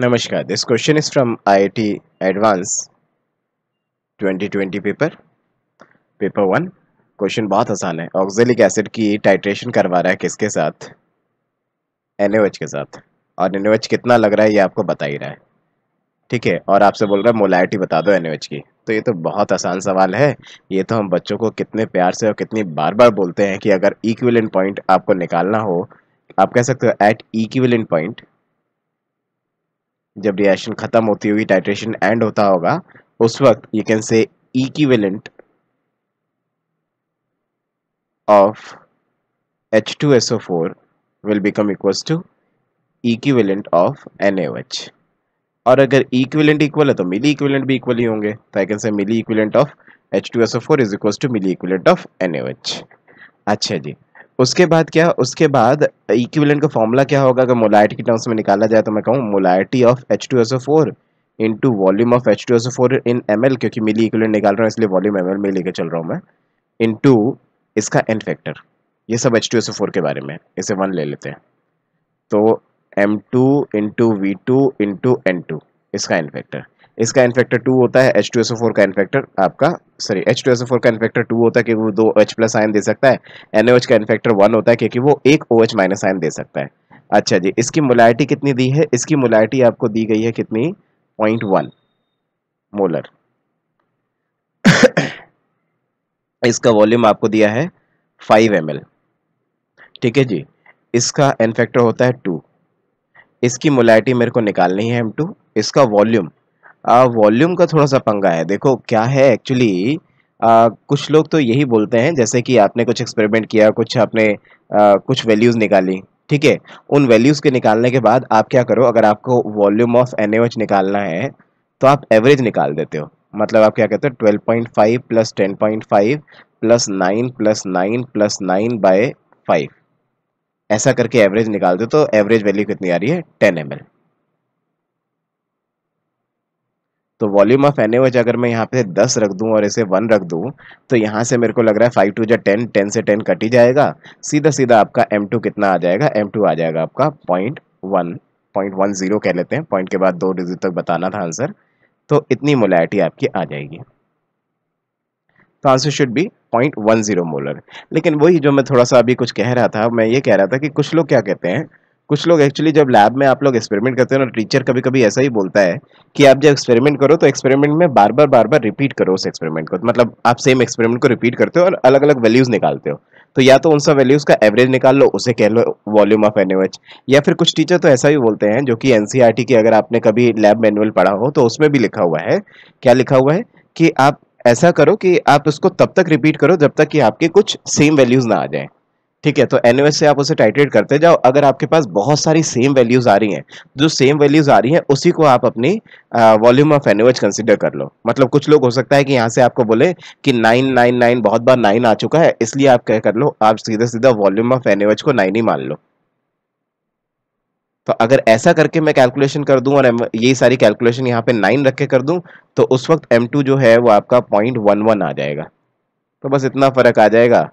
नमस्कार this question is from IIT advance 2020 paper paper one question बहुत आसान है ऑक्जेलिक एसिड की टाइट्रेशन करवा रहा है किसके साथ एन के साथ और एन कितना लग रहा है ये आपको बता ही रहा है ठीक है और आपसे बोल रहा है मोलाइटी बता दो एन की तो ये तो बहुत आसान सवाल है ये तो हम बच्चों को कितने प्यार से और कितनी बार बार बोलते हैं कि अगर इक्विलेंट पॉइंट आपको निकालना हो आप कह सकते हो एट इक्विलेंट पॉइंट जब रिएक्शन खत्म होती होगी टाइट्रेशन एंड होता होगा उस वक्त you can say equivalent of H two S O four will become equals to equivalent of N और अगर इक्विवेलेंट इक्वल है तो मिली इक्विवेलेंट भी इक्वल ही होंगे तो I can say milli equivalent of H two S O four is equal to milli equivalent of N अच्छा जी उसके बाद क्या उसके बाद इक्विवेलेंट का फॉर्मूला क्या होगा अगर मोलाइटी के टर्म्स में निकाला जाए तो मैं कहूँ molarity of H two S O four into volume of H two S O four in M L क्योंकि मिली इक्विवेलेंट निकाल रहा हूँ इसलिए वॉल्यूम एम एल में लेकर चल रहा हूँ मैं इन टू इसका एन फैक्टर ये सब H two S O four के बारे में इसे वन ले लेते हैं तो एम टू इन टू वी टू इन टू एन टू इसका एन फैक्टर इसका इन्फेक्टर टू होता है H2SO4 का इन्फेक्टर आपका सॉरी H2SO4 का इन्फेक्टर टू होता है कि वो दो एच प्लस आयन दे सकता है NaOH का इन्फेक्टर वन होता है क्योंकि वो एक ओ एच माइनस आयन दे सकता है अच्छा जी इसकी मोलाइटी कितनी दी है इसकी मोलाइटी आपको दी गई है कितनी पॉइंट वन मोलर इसका वॉल्यूम आपको दिया है फाइव एम ठीक है जी इसका इन्फेक्टर होता है टू इसकी मोलाइटी मेरे को निकालनी है एम टू इसका वॉल्यूम वॉल्यूम का थोड़ा सा पंगा है देखो क्या है एक्चुअली कुछ लोग तो यही बोलते हैं जैसे कि आपने कुछ एक्सपेरिमेंट किया कुछ आपने आ, कुछ वैल्यूज़ निकाली ठीक है उन वैल्यूज़ के निकालने के बाद आप क्या करो अगर आपको वॉल्यूम ऑफ एन निकालना है तो आप एवरेज निकाल देते हो मतलब आप क्या कहते हो twelve point five plus ten point five plus nine plus nine plus nine by five ऐसा करके एवरेज निकालते हो तो एवरेज वैल्यू कितनी आ रही है टेन एम तो वॉल्यूम ऑफ एन एच अगर मैं यहाँ पे दस रख दूँ और इसे वन रख दूँ तो यहाँ से मेरे को लग रहा है फाइव टू जो टेन टेन से टेन कट ही जाएगा सीधा सीधा आपका एम टू कितना आ जाएगा एम टू आ जाएगा आपका point one point one zero कह लेते हैं पॉइंट के बाद दो डिजिट तक बताना था आंसर तो इतनी मोलाइटी आपकी आ जाएगी तो answer should be point one zero molar लेकिन वही जो मैं थोड़ा सा अभी कुछ कह रहा था मैं ये कह रहा था कि कुछ लोग क्या कहते हैं कुछ लोग एक्चुअली जब लैब में आप लोग एक्सपेरिमेंट करते हैं ना टीचर कभी कभी ऐसा ही बोलता है कि आप जब एक्सपेरिमेंट करो तो एक्सपेरिमेंट में बार बार बार बार रिपीट करो उस एक्सपेरिमेंट को मतलब आप सेम एक्सपेरिमेंट को रिपीट करते हो और अलग अलग वैल्यूज़ निकालते हो तो या तो उन सब वैल्यूज़ का एवरेज निकाल लो उसे कह लो वॉल्यूम ऑफ एन या फिर कुछ टीचर तो ऐसा भी बोलते हैं जो कि एन e की अगर आपने कभी लैब मैनुअल पढ़ा हो तो उसमें भी लिखा हुआ है क्या लिखा हुआ है कि आप ऐसा करो कि आप उसको तब तक रिपीट करो जब तक कि आपके कुछ सेम वैल्यूज़ ना आ जाए ठीक है तो एनओएस से आप उसे टाइटेड करते जाओ अगर आपके पास बहुत सारी सेम वैल्यूज़ आ रही हैं जो सेम वैल्यूज़ आ रही हैं उसी को आप अपनी वॉल्यूम ऑफ एन कंसिडर कर लो मतलब कुछ लोग हो सकता है कि यहाँ से आपको बोले कि नाइन नाइन नाइन बहुत बार नाइन आ चुका है इसलिए आप क्या कर लो आप सीधा सीधा वॉल्यूम ऑफ एन को नाइन ही मान लो तो अगर ऐसा करके मैं कैलकुलेशन कर दूं और ये सारी कैलकुलेशन यहाँ पे नाइन रख के कर दूं तो उस वक्त एम टू जो है वो आपका पॉइंट वन वन आ जाएगा तो बस इतना फ़र्क आ जाएगा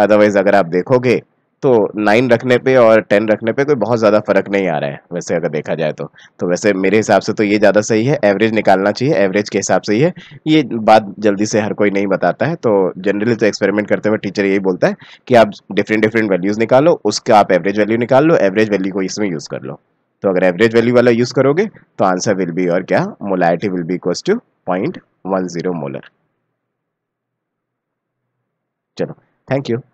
अदरवाइज अगर आप देखोगे तो नाइन रखने पे और टेन रखने पे कोई बहुत ज़्यादा फर्क नहीं आ रहा है वैसे अगर देखा जाए तो तो वैसे मेरे हिसाब से तो ये ज़्यादा सही है एवरेज निकालना चाहिए एवरेज के हिसाब से ही है ये बात जल्दी से हर कोई नहीं बताता है तो जनरली तो एक्सपेरिमेंट करते हुए टीचर यही बोलता है कि आप डिफरेंट डिफरेंट वैल्यूज़ निकालो उसका आप एवरेज वैल्यू निकाल लो एवरेज वैल्यू को इसमें यूज़ कर लो तो अगर एवरेज वैल्यू वाला यूज़ करोगे तो आंसर विल बी और क्या molarity will be equal to point one zero molar चलो Thank you.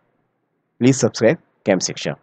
Please subscribe Camp Shiksha.